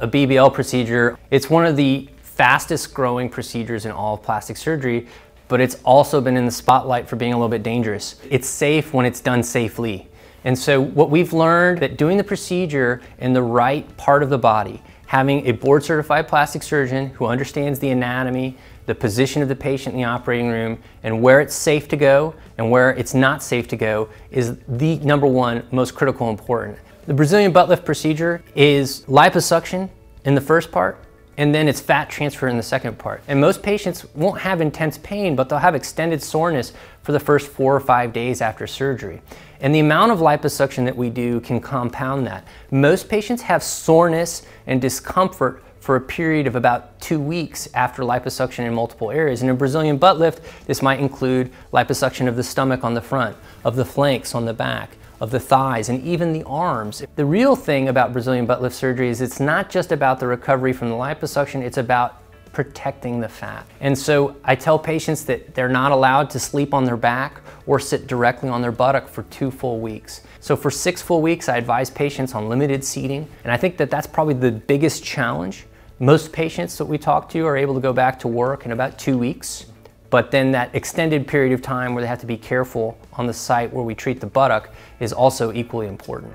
a BBL procedure. It's one of the fastest growing procedures in all of plastic surgery, but it's also been in the spotlight for being a little bit dangerous. It's safe when it's done safely. And so what we've learned that doing the procedure in the right part of the body, having a board certified plastic surgeon who understands the anatomy, the position of the patient in the operating room, and where it's safe to go and where it's not safe to go is the number one most critical important. The Brazilian butt lift procedure is liposuction in the first part, and then it's fat transfer in the second part. And most patients won't have intense pain, but they'll have extended soreness for the first four or five days after surgery. And the amount of liposuction that we do can compound that. Most patients have soreness and discomfort for a period of about two weeks after liposuction in multiple areas. And in Brazilian butt lift, this might include liposuction of the stomach on the front, of the flanks on the back, of the thighs and even the arms. The real thing about Brazilian butt lift surgery is it's not just about the recovery from the liposuction, it's about protecting the fat. And so I tell patients that they're not allowed to sleep on their back or sit directly on their buttock for two full weeks. So for six full weeks, I advise patients on limited seating. And I think that that's probably the biggest challenge. Most patients that we talk to are able to go back to work in about two weeks. But then that extended period of time where they have to be careful on the site where we treat the buttock is also equally important.